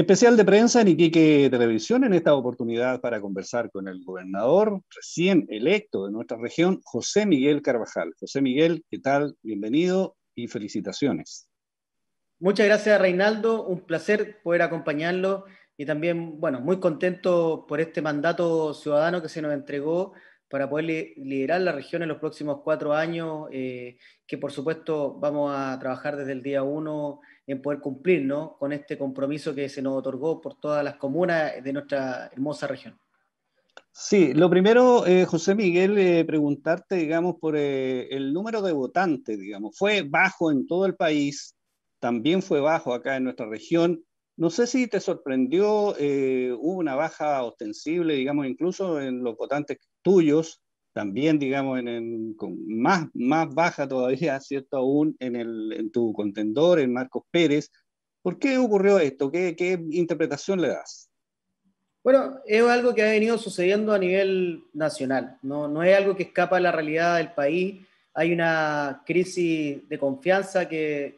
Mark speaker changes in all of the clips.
Speaker 1: Especial de prensa en Iquique Televisión, en esta oportunidad para conversar con el gobernador recién electo de nuestra región, José Miguel Carvajal. José Miguel, ¿qué tal? Bienvenido y felicitaciones. Muchas gracias, Reinaldo. Un placer
Speaker 2: poder acompañarlo y también, bueno, muy contento por este mandato ciudadano que se nos entregó para poder liderar la región en los próximos cuatro años, eh, que por supuesto vamos a trabajar desde el día uno en poder cumplir ¿no? con este compromiso que se nos otorgó por todas las comunas de nuestra hermosa región.
Speaker 1: Sí, lo primero, eh, José Miguel, eh, preguntarte, digamos, por el número de votantes, digamos, fue bajo en todo el país, también fue bajo acá en nuestra región, no sé si te sorprendió, eh, hubo una baja ostensible, digamos, incluso en los votantes tuyos, también, digamos, en, con más, más baja todavía, ¿cierto? Aún en, tu contendor, en Marcos Pérez. ¿Por qué ocurrió esto? ¿Qué, interpretación le das?
Speaker 2: Bueno, es algo que ha venido sucediendo a nivel nacional, no, no es algo que escapa a la realidad del país hay una crisis de confianza que,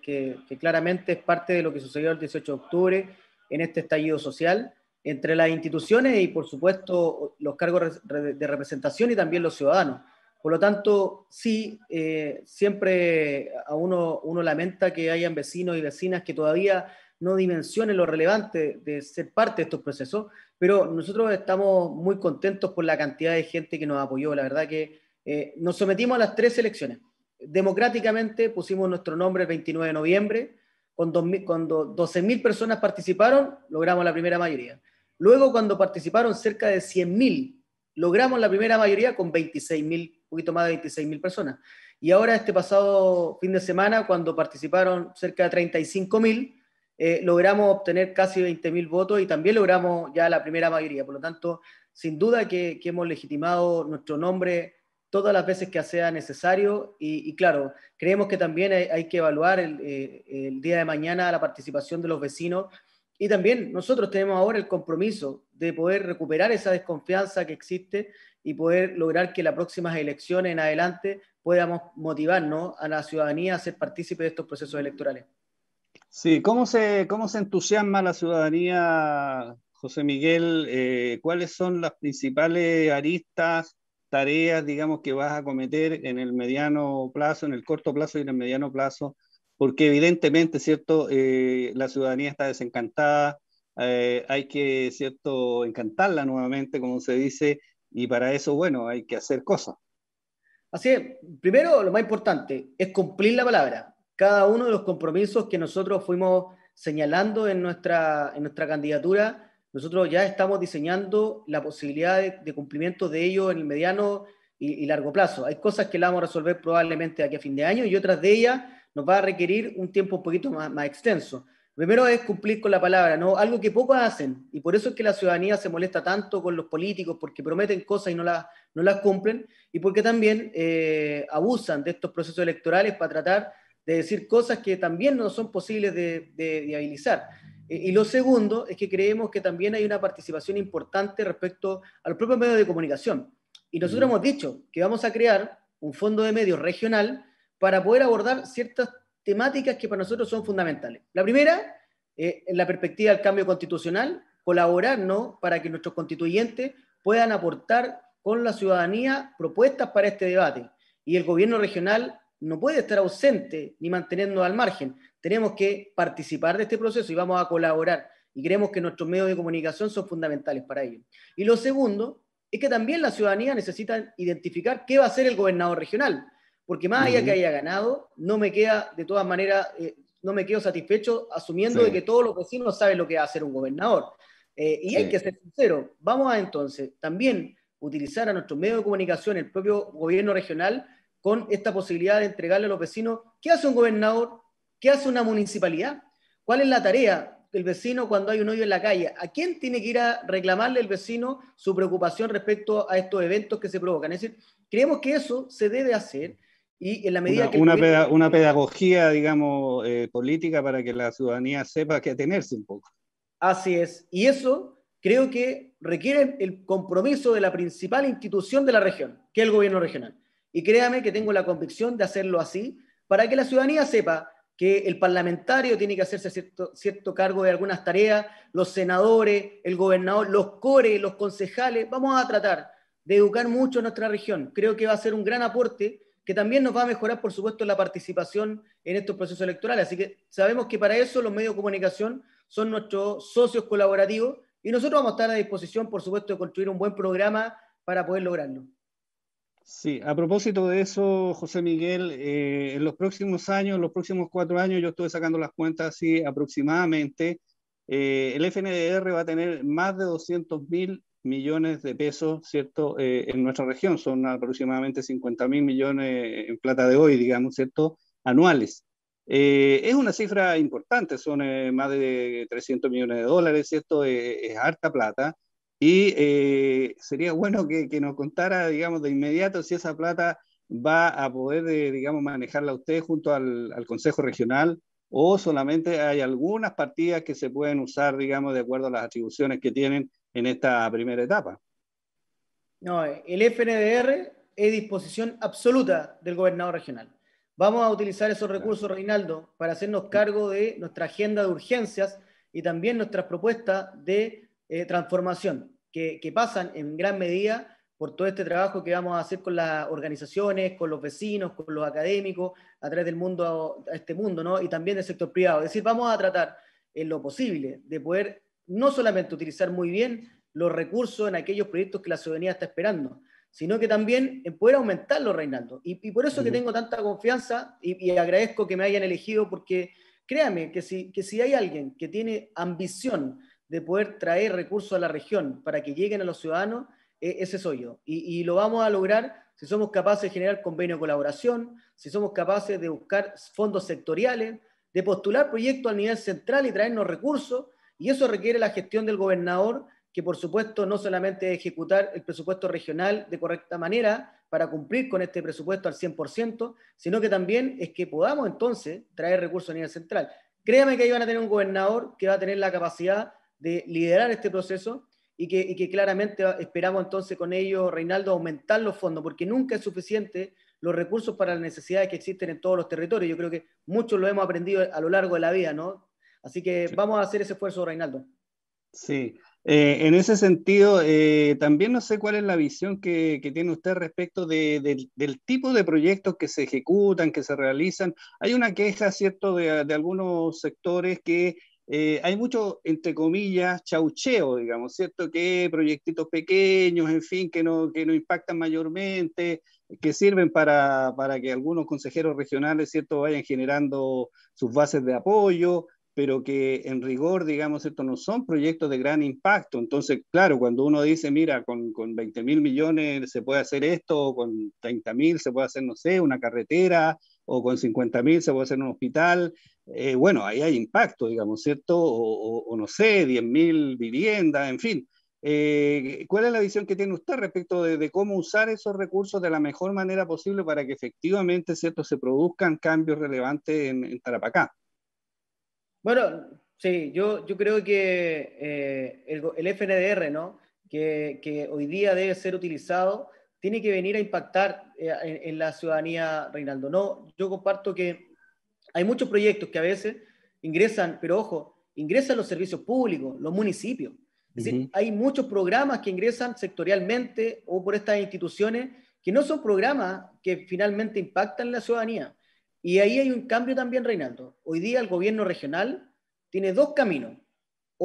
Speaker 2: claramente es parte de lo que sucedió el 18 de octubre en este estallido social entre las instituciones y, por supuesto, los cargos de representación y también los ciudadanos. Por lo tanto, sí, eh, siempre a uno, uno lamenta que hayan vecinos y vecinas que todavía no dimensionen lo relevante de ser parte de estos procesos, pero nosotros estamos muy contentos por la cantidad de gente que nos apoyó. La verdad que eh, nos sometimos a las tres elecciones. Democráticamente pusimos nuestro nombre el 29 de noviembre, con, 12.000 personas participaron, logramos la primera mayoría. Luego, cuando participaron cerca de 100.000, logramos la primera mayoría con 26.000, un poquito más de 26.000 personas. Y ahora, este pasado fin de semana, cuando participaron cerca de 35.000, eh, logramos obtener casi 20.000 votos y también logramos ya la primera mayoría. Por lo tanto, sin duda que, que hemos legitimado nuestro nombre todas las veces que sea necesario. Y, claro, creemos que también hay, que evaluar eh, el, día de mañana la participación de los vecinos. Y también nosotros tenemos ahora el compromiso de poder recuperar esa desconfianza que existe y poder lograr que las próximas elecciones en adelante podamos motivarnos a la ciudadanía a ser partícipe de estos procesos electorales.
Speaker 1: Sí, ¿cómo se, cómo se entusiasma la ciudadanía, José Miguel? Eh, ¿Cuáles son las principales aristas tareas, digamos, que vas a cometer en el mediano plazo, en el corto plazo y en el mediano plazo, porque evidentemente, ¿cierto? Eh, la ciudadanía está desencantada, eh, hay que, ¿cierto?, encantarla nuevamente, como se dice, y para eso, bueno, hay que hacer cosas. Así es, primero, lo más importante es
Speaker 2: cumplir la palabra. Cada uno de los compromisos que nosotros fuimos señalando en nuestra, en nuestra candidatura, nosotros ya estamos diseñando la posibilidad de, cumplimiento de ello en el mediano y, largo plazo. Hay cosas que la vamos a resolver probablemente aquí a fin de año y otras de ellas nos va a requerir un tiempo un poquito más, extenso. Primero es cumplir con la palabra, ¿no? Algo que pocos hacen, y por eso es que la ciudadanía se molesta tanto con los políticos, porque prometen cosas y no las, no cumplen, y porque también eh, abusan de estos procesos electorales para tratar de decir cosas que también no son posibles de, de y lo segundo es que creemos que también hay una participación importante respecto a los propios medios de comunicación. Y nosotros mm. hemos dicho que vamos a crear un fondo de medios regional para poder abordar ciertas temáticas que para nosotros son fundamentales. La primera, eh, en la perspectiva del cambio constitucional, colaborar ¿no? para que nuestros constituyentes puedan aportar con la ciudadanía propuestas para este debate. Y el gobierno regional no puede estar ausente ni manteniendo al margen tenemos que participar de este proceso y vamos a colaborar. Y creemos que nuestros medios de comunicación son fundamentales para ello. Y lo segundo es que también la ciudadanía necesita identificar qué va a hacer el gobernador regional, porque más allá que haya ganado, no me queda, de todas maneras, eh, no me quedo satisfecho asumiendo de que todos los vecinos saben lo que va a hacer un gobernador. Eh, y hay que ser sincero, vamos a entonces también utilizar a nuestros medios de comunicación, el propio gobierno regional, con esta posibilidad de entregarle a los vecinos qué hace un gobernador, ¿Qué hace una municipalidad? ¿Cuál es la tarea del vecino cuando hay un hoyo en la calle? ¿A quién tiene que ir a reclamarle el vecino su preocupación respecto a estos eventos que se provocan? Es decir, creemos que eso se debe hacer y en la medida una, que...
Speaker 1: Una, pedagogía, digamos, eh, política para que la ciudadanía sepa que atenerse un poco.
Speaker 2: Así es. Y eso creo que requiere el compromiso de la principal institución de la región, que es el gobierno regional. Y créame que tengo la convicción de hacerlo así, para que la ciudadanía sepa que el parlamentario tiene que hacerse cierto, cargo de algunas tareas, los senadores, el gobernador, los core, los concejales. Vamos a tratar de educar mucho a nuestra región. Creo que va a ser un gran aporte que también nos va a mejorar, por supuesto, la participación en estos procesos electorales. Así que sabemos que para eso los medios de comunicación son nuestros socios colaborativos y nosotros vamos a estar a disposición, por supuesto, de construir un buen programa para poder lograrlo.
Speaker 1: Sí, a propósito de eso, José Miguel, eh, en los próximos años, en los próximos cuatro años, yo estuve sacando las cuentas así aproximadamente, eh, el FNDR va a tener más de 200 mil millones de pesos, ¿cierto?, eh, en nuestra región, son aproximadamente 50 mil millones en plata de hoy, digamos, ¿cierto?, anuales. es una cifra importante, son más de 300 millones de dólares, ¿cierto? es harta plata. Y eh, sería bueno que, nos contara, digamos, de inmediato si esa plata va a poder, eh, digamos, manejarla usted junto al, al, Consejo Regional o solamente hay algunas partidas que se pueden usar, digamos, de acuerdo a las atribuciones que tienen en esta primera etapa.
Speaker 2: No, el FNDR es disposición absoluta del gobernador regional. Vamos a utilizar esos recursos, Reinaldo, para hacernos cargo de nuestra agenda de urgencias y también nuestras propuestas de eh, transformación, que, pasan en gran medida por todo este trabajo que vamos a hacer con las organizaciones, con los vecinos, con los académicos, a través del mundo, a este mundo, ¿no? Y también del sector privado. Es decir, vamos a tratar en lo posible de poder no solamente utilizar muy bien los recursos en aquellos proyectos que la ciudadanía está esperando, sino que también en poder aumentarlo, reinando. Y, y por eso que tengo tanta confianza y, y, agradezco que me hayan elegido, porque créame que si, que si hay alguien que tiene ambición de poder traer recursos a la región para que lleguen a los ciudadanos, e-, ese soy yo. Y, y, lo vamos a lograr si somos capaces de generar convenio de colaboración, si somos capaces de buscar fondos sectoriales, de postular proyectos a nivel central y traernos recursos. Y eso requiere la gestión del gobernador, que por supuesto no solamente ejecutar el presupuesto regional de correcta manera para cumplir con este presupuesto al 100%, sino que también es que podamos entonces traer recursos a nivel central. Créame que ahí van a tener un gobernador que va a tener la capacidad de liderar este proceso y que, claramente esperamos entonces con ello, Reinaldo, aumentar los fondos, porque nunca es suficiente los recursos para las necesidades que existen en todos los territorios. Yo creo que muchos lo hemos aprendido a lo largo de la vida, ¿no? Así que vamos a hacer ese esfuerzo, Reinaldo.
Speaker 1: Sí, eh, en ese sentido, eh, también no sé cuál es la visión que, tiene usted respecto del tipo de proyectos que se ejecutan, que se realizan. Hay una queja, ¿cierto?, de algunos sectores que eh, hay mucho, entre comillas, chaucheo, digamos, ¿cierto? Que proyectitos pequeños, en fin, que no, que no impactan mayormente, que sirven para, para que algunos consejeros regionales, ¿cierto?, vayan generando sus bases de apoyo, pero que en rigor, digamos, ¿cierto?, no son proyectos de gran impacto. Entonces, claro, cuando uno dice, mira, con, con 20 mil millones se puede hacer esto, con 30 mil se puede hacer, no sé, una carretera, o con 50 mil se puede hacer un hospital, eh, bueno, ahí hay impacto, digamos, ¿cierto? O, no sé, 10.000 viviendas, en fin. Eh, ¿Cuál es la visión que tiene usted respecto de, cómo usar esos recursos de la mejor manera posible para que efectivamente, ¿cierto?, se produzcan cambios relevantes en, Tarapacá. Bueno, sí, yo, yo creo
Speaker 2: que eh, el, FNDR, ¿no?, que, hoy día debe ser utilizado, tiene que venir a impactar en la ciudadanía, Reinaldo. No, yo comparto que hay muchos proyectos que a veces ingresan, pero ojo, ingresan los servicios públicos, los municipios. Es decir, hay muchos programas que ingresan sectorialmente o por estas instituciones que no son programas que finalmente impactan en la ciudadanía. Y ahí hay un cambio también, reinando. Hoy día el gobierno regional tiene dos caminos.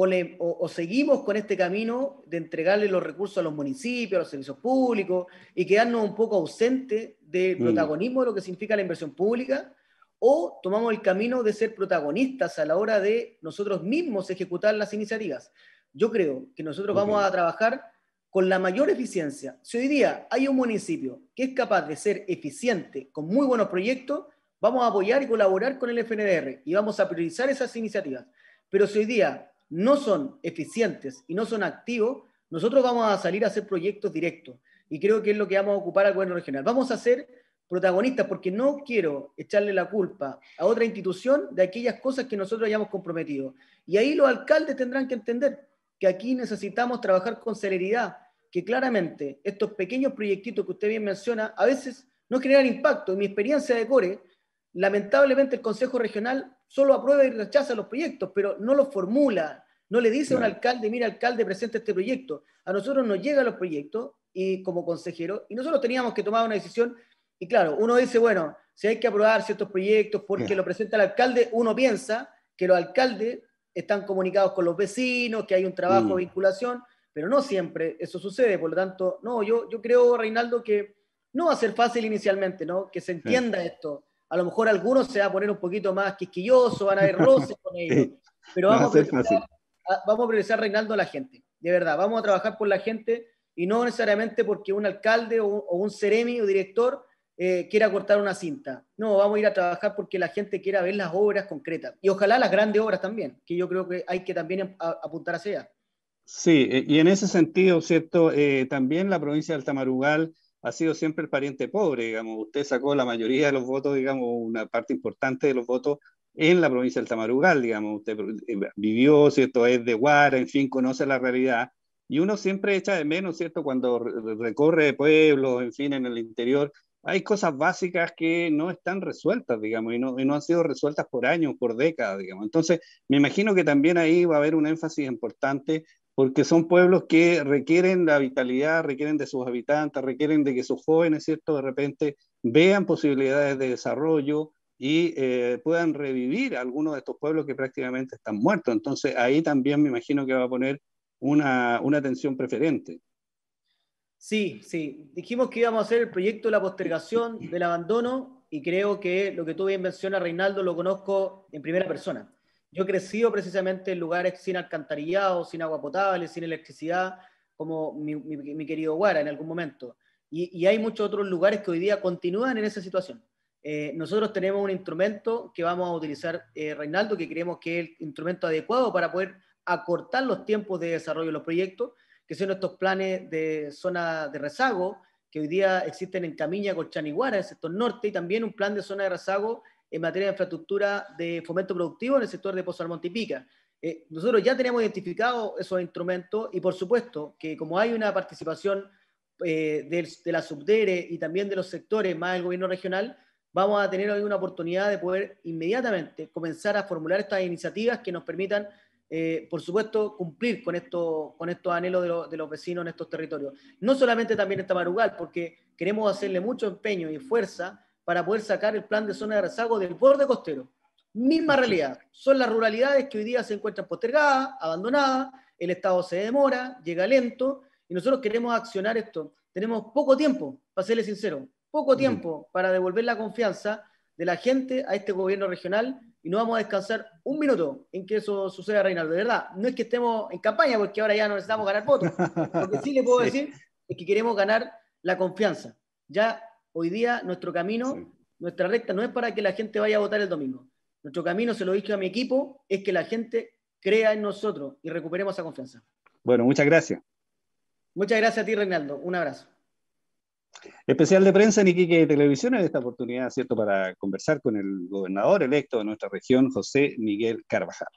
Speaker 2: O, le, o, o, seguimos con este camino de entregarle los recursos a los municipios, a los servicios públicos y quedarnos un poco ausentes del mm. protagonismo de lo que significa la inversión pública, o tomamos el camino de ser protagonistas a la hora de nosotros mismos ejecutar las iniciativas. Yo creo que nosotros vamos a trabajar con la mayor eficiencia. Si hoy día hay un municipio que es capaz de ser eficiente con muy buenos proyectos, vamos a apoyar y colaborar con el FNDR y vamos a priorizar esas iniciativas. Pero si hoy día no son eficientes y no son activos, nosotros vamos a salir a hacer proyectos directos. Y creo que es lo que vamos a ocupar al gobierno regional. Vamos a hacer protagonistas, porque no quiero echarle la culpa a otra institución de aquellas cosas que nosotros hayamos comprometido. Y ahí los alcaldes tendrán que entender que aquí necesitamos trabajar con celeridad, que claramente estos pequeños proyectitos que usted bien menciona a veces no generan impacto. En mi experiencia de Core, lamentablemente el Consejo Regional solo aprueba y rechaza los proyectos, pero no los formula, no le dice a un alcalde, mira alcalde, presenta este proyecto. A nosotros nos llegan los proyectos y como consejero, y nosotros teníamos que tomar una decisión y claro, uno dice, bueno, si hay que aprobar ciertos proyectos porque lo presenta el alcalde, uno piensa que los alcaldes están comunicados con los vecinos, que hay un trabajo de mm. vinculación, pero no siempre eso sucede. Por lo tanto, no, yo, yo creo, Reinaldo, que no va a ser fácil inicialmente, ¿no? Que se entienda esto. A lo mejor algunos se van a poner un poquito más quisquillosos, van a haber roces con ellos. Pero vamos, a, ser Reinaldo, a la gente. De verdad, vamos a trabajar por la gente y no necesariamente porque un alcalde o, o un seremi o director eh, quiera cortar una cinta. No, vamos a ir a trabajar porque la gente quiera ver las obras concretas. Y ojalá las grandes obras también, que yo creo que hay que también em, apuntar hacia allá.
Speaker 1: Sí, eh, y en ese sentido, ¿cierto? Eh, también la provincia de Altamarugal ha sido siempre el pariente pobre, digamos. Usted sacó la mayoría de los votos, digamos, una parte importante de los votos en la provincia de Altamarugal, digamos. Usted vivió, ¿cierto? Es de Guara, en fin, conoce la realidad. Y uno siempre echa de menos, ¿cierto? Cuando recorre pueblos, en fin, en el interior, hay cosas básicas que no están resueltas, digamos, y no, y no, han sido resueltas por años, por décadas, digamos. Entonces, me imagino que también ahí va a haber un énfasis importante porque son pueblos que requieren la vitalidad, requieren de sus habitantes, requieren de que sus jóvenes, ¿cierto?, de repente vean posibilidades de desarrollo y eh, puedan revivir algunos de estos pueblos que prácticamente están muertos. Entonces, ahí también me imagino que va a poner una, una atención preferente. Sí, sí.
Speaker 2: Dijimos que íbamos a hacer el proyecto de la postergación del abandono y creo que lo que tú bien mencionas, Reinaldo, lo conozco en primera persona. Yo he crecido precisamente en lugares sin alcantarillado, sin agua potable, sin electricidad, como mi, querido Guara en algún momento. Y, hay muchos otros lugares que hoy día continúan en esa situación. Eh, nosotros tenemos un instrumento que vamos a utilizar, eh, Reinaldo, que creemos que es el instrumento adecuado para poder acortar los tiempos de desarrollo de los proyectos que son estos planes de zona de rezago que hoy día existen en Camiña, Colchaniguara, en el sector norte, y también un plan de zona de rezago en materia de infraestructura de fomento productivo en el sector de Pozo Almonte y Pica. Eh, nosotros ya tenemos identificado esos instrumentos y por supuesto que como hay una participación eh, de, la subdere y también de los sectores más del gobierno regional, vamos a tener hoy una oportunidad de poder inmediatamente comenzar a formular estas iniciativas que nos permitan eh, por supuesto, cumplir con, esto, con estos anhelos de, de, los vecinos en estos territorios. No solamente también en Tamarugal, porque queremos hacerle mucho empeño y fuerza para poder sacar el plan de zona de rezago del borde costero. Misma realidad, son las ruralidades que hoy día se encuentran postergadas, abandonadas, el Estado se demora, llega lento, y nosotros queremos accionar esto. Tenemos poco tiempo, para serle sincero, poco tiempo para devolver la confianza de la gente a este gobierno regional y no vamos a descansar un minuto en que eso suceda, Reinaldo. De verdad, no es que estemos en campaña porque ahora ya no necesitamos ganar votos.
Speaker 1: Lo que sí le puedo decir
Speaker 2: es que queremos ganar la confianza. Ya hoy día nuestro camino, nuestra recta no es para que la gente vaya a votar el domingo. Nuestro camino, se lo dije a mi equipo, es que la gente crea en nosotros y recuperemos esa confianza.
Speaker 1: Bueno, muchas gracias.
Speaker 2: Muchas gracias a ti, Reinaldo. Un abrazo.
Speaker 1: Especial de prensa en Iquique de Televisión en esta oportunidad, ¿cierto?, para conversar con el gobernador electo de nuestra región, José Miguel Carvajal.